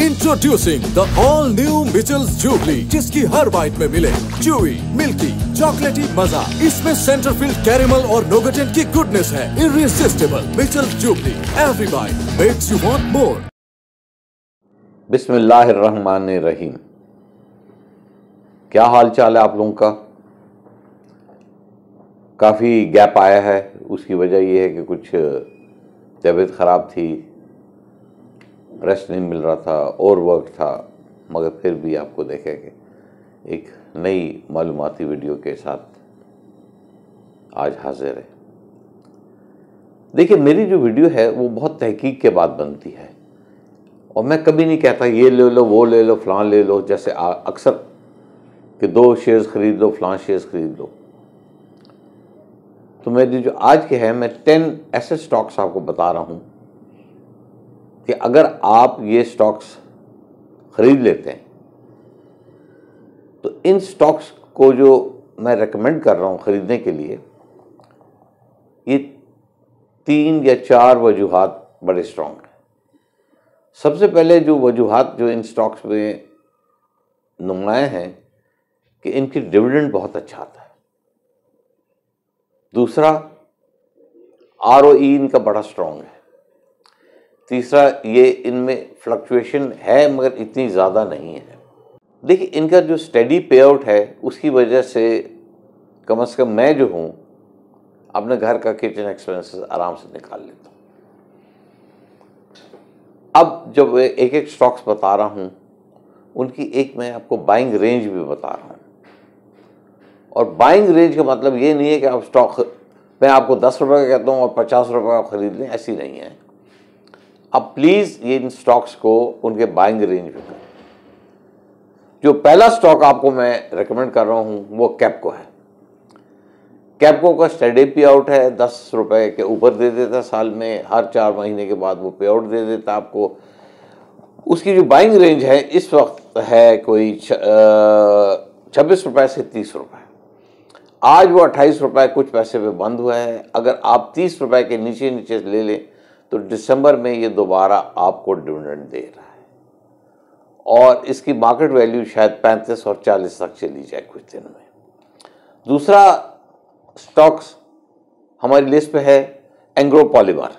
introducing the all new Mitchell Jubilee जिसकी हर bite में मिले चूवी मिल्की चॉकलेटी मजा इसमें सेंटर फील्ड कैरेमल और नोगेटेन की गुडनेस है irresistible Mitchell Jubilee every bite makes you want more बिस्मिल्लाह रहीम क्या हाल चाल है आप लोगों का काफ़ी गैप आया है उसकी वजह यह है कि कुछ तबीयत ख़राब थी रेस्ट नहीं मिल रहा था और वर्क था मगर फिर भी आपको देखेंगे एक नई मालूमती वीडियो के साथ आज हाजिर है देखिए मेरी जो वीडियो है वो बहुत तहकीक के बाद बनती है और मैं कभी नहीं कहता ये ले लो वो ले लो फ़लाँ ले लो जैसे अक्सर कि दो शेयर्स ख़रीद लो फ़लाँ शेयर्स ख़रीद लो तो मेरी जो आज के है मैं टेन ऐसे स्टॉक्स आपको बता रहा हूँ कि अगर आप ये स्टॉक्स खरीद लेते हैं तो इन स्टॉक्स को जो मैं रेकमेंड कर रहा हूँ ख़रीदने के लिए ये तीन या चार वजूहत बड़े स्ट्रॉन्ग हैं सबसे पहले जो वजूहत जो इन स्टॉक्स में नुमाए हैं कि इनकी डिविडेंड बहुत अच्छा आता है दूसरा आर e इनका बड़ा स्ट्रॉन्ग है तीसरा ये इनमें फ्लक्चुएशन है मगर इतनी ज़्यादा नहीं है देखिए इनका जो स्टडी पे आउट है उसकी वजह से कम अज़ कम मैं जो हूँ अपने घर का किचन एक्सपेंसेस आराम से निकाल लेता हूँ अब जब एक एक स्टॉक्स बता रहा हूँ उनकी एक मैं आपको बाइंग रेंज भी बता रहा हूँ और बाइंग रेंज का मतलब ये नहीं है कि आप स्टॉक मैं आपको दस रुपये का कहता हूँ और पचास रुपये का खरीद लें ऐसी नहीं है अब प्लीज़ ये इन स्टॉक्स को उनके बाइंग रेंज में करें जो पहला स्टॉक आपको मैं रिकमेंड कर रहा हूँ वो कैपको है कैपको का स्टडी पे आउट है दस रुपये के ऊपर दे देता साल में हर चार महीने के बाद वो पे आउट दे देता आपको उसकी जो बाइंग रेंज है इस वक्त है कोई छब्बीस रुपये से तीस रुपये आज वो अट्ठाईस रुपये कुछ पैसे पे बंद हुआ है अगर आप तीस रुपये के नीचे नीचे ले लें तो दिसंबर में ये दोबारा आपको डिविडेंड दे रहा है और इसकी मार्केट वैल्यू शायद 35 और 40 तक चली जाए कुछ दिन में दूसरा स्टॉक्स हमारी लिस्ट पे है एंग्रो पॉलीमर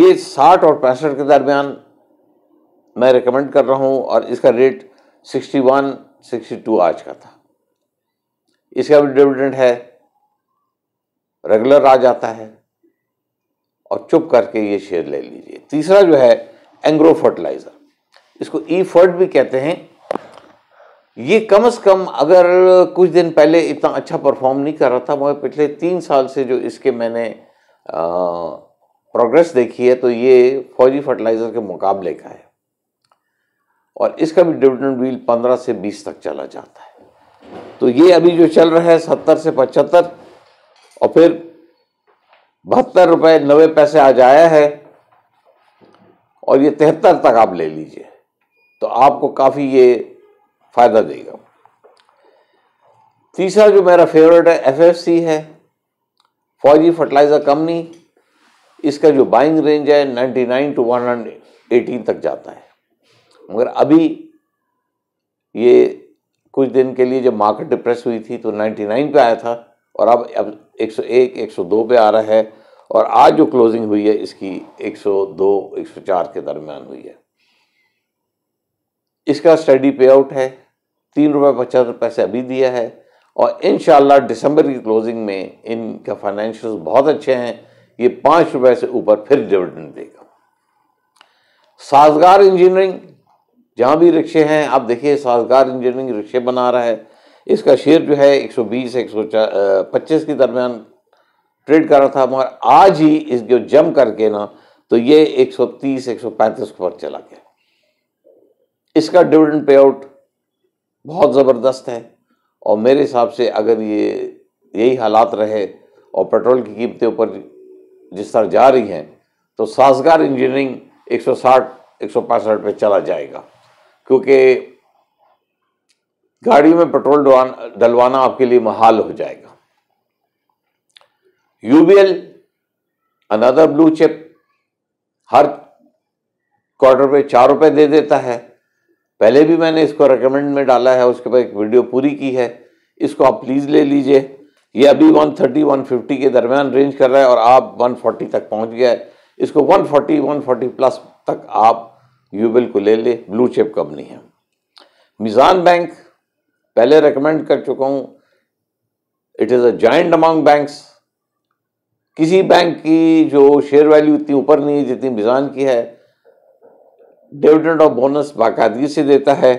ये 60 और पैंसठ के दरमियान मैं रिकमेंड कर रहा हूँ और इसका रेट 61, 62 आज का था इसका भी डिविडेंड है रेगुलर आ जाता है और चुप करके ये शेयर ले लीजिए तीसरा जो है एंग्रो फर्टिलाइज़र इसको ई फर्ट भी कहते हैं ये कम से कम अगर कुछ दिन पहले इतना अच्छा परफॉर्म नहीं कर रहा था मगर पिछले तीन साल से जो इसके मैंने प्रोग्रेस देखी है तो ये फौजी फर्टिलाइज़र के मुकाबले का है और इसका भी डिविडेंड व्हील 15 से 20 तक चला जाता है तो ये अभी जो चल रहा है 70 से 75 और फिर बहत्तर रुपये नबे पैसे आज आया है और ये तिहत्तर तक आप ले लीजिए तो आपको काफ़ी ये फ़ायदा देगा तीसरा जो मेरा फेवरेट है एफएफसी है फौजी फर्टिलाइज़र कंपनी इसका जो बाइंग रेंज है 99 टू 118 तक जाता है मगर अभी ये कुछ दिन के लिए जब मार्केट डिप्रेस हुई थी तो 99 पे आया था और अब अब 101 102 पे आ रहा है और आज जो क्लोजिंग हुई है इसकी 102 104 के दरमियान हुई है इसका स्टडी पे आउट है तीन रुपये पचहत्तर पैसे अभी दिया है और इन दिसंबर की क्लोजिंग में इनका फाइनेंशियल बहुत अच्छे हैं ये पाँच रुपये से ऊपर फिर डिविडेंड देगा साजगार इंजीनियरिंग जहाँ भी रिक्शे हैं आप देखिए साजगार इंजीनियरिंग रिक्शे बना रहा है इसका शेयर जो है 120 से 125 के दरमियान ट्रेड कर रहा था मगर आज ही इस जो जम करके ना तो ये 130 135 के ऊपर चला गया इसका डिविडेंड पे आउट बहुत ज़बरदस्त है और मेरे हिसाब से अगर ये यही हालात रहे और पेट्रोल की कीमतें ऊपर जिस तरह जा रही हैं तो साजगार इंजीनियरिंग 160 165 पे चला जाएगा क्योंकि गाड़ी में पेट्रोल डलवाना आपके लिए महाल हो जाएगा यूबीएल अनदर ब्लू चिप हर क्वार्टर पे चार रुपए दे देता है पहले भी मैंने इसको रिकमेंड में डाला है उसके बाद एक वीडियो पूरी की है इसको आप प्लीज़ ले लीजिए ये अभी 130 150 के दरमियान रेंज कर रहा है और आप 140 तक पहुंच गया है इसको 140 140 प्लस तक आप यूबिल को ले ले ब्लू चिप कंपनी है मिज़ान बैंक पहले रिकमेंड कर चुका हूँ it is a joint amount banks किसी बैंक की जो शेयर वैल्यू इतनी ऊपर नहीं है जितनी मिजान की है डिविडेंड और बोनस बाकायदगी से देता है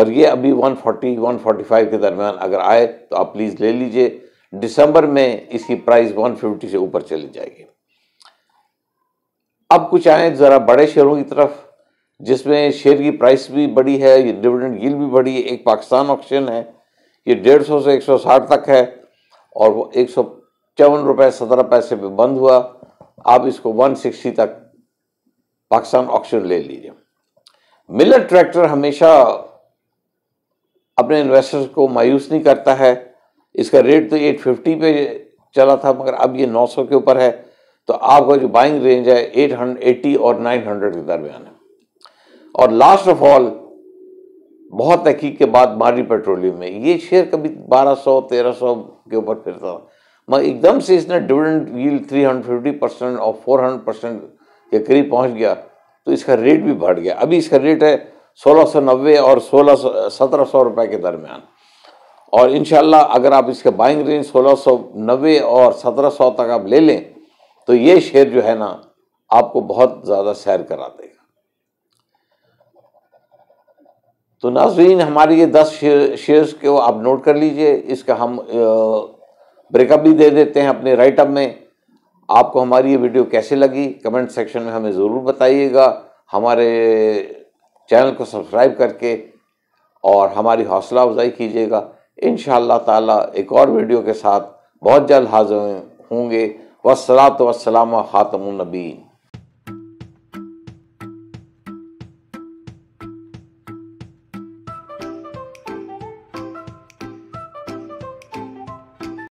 और ये अभी 140 145 के दरमियान अगर आए तो आप प्लीज़ ले लीजिए दिसंबर में इसकी प्राइस 150 से ऊपर चली जाएगी अब कुछ आए ज़रा बड़े शेयरों की तरफ जिसमें शेयर की प्राइस भी बड़ी है ये डिविडेंड गिल भी बड़ी है एक पाकिस्तान ऑप्शन है ये डेढ़ सौ से एक सौ साठ तक है और वो एक सौ चौवन रुपए सत्रह पैसे पे बंद हुआ आप इसको 160 तक पाकिस्तान ऑक्शन ले लीजिए मिलर ट्रैक्टर हमेशा अपने इन्वेस्टर्स को मायूस नहीं करता है इसका रेट तो 850 पे चला था मगर अब ये 900 के ऊपर है तो आपका जो बाइंग रेंज है 880 और 900 के दरमियान है और लास्ट ऑफ ऑल बहुत तहकीक के बाद मारी पेट्रोलियम में ये शेयर कभी 1200 1300 के ऊपर फिरता था एकदम से इसने डिविडेंड हंड्रेड 350 परसेंट और 400 परसेंट के करीब पहुंच गया तो इसका रेट भी बढ़ गया अभी इसका रेट है 1690 और सोलह सत्रह सौ रुपये के दरमियान और इन अगर आप इसका बाइंग रेंज 1690 और 1700 तक आप ले लें तो ये शेयर जो है ना आपको बहुत ज़्यादा सैर करा देगा तो नाजरीन हमारे ये दस शेयर शेयर्स को आप नोट कर लीजिए इसका हम ब्रेकअप भी दे देते हैं अपने राइटअप में आपको हमारी ये वीडियो कैसे लगी कमेंट सेक्शन में हमें ज़रूर बताइएगा हमारे चैनल को सब्सक्राइब करके और हमारी हौसला अफजाई कीजिएगा इन ताला एक और वीडियो के साथ बहुत जल्द हाजिर होंगे वसलात वसलाम ख़ातम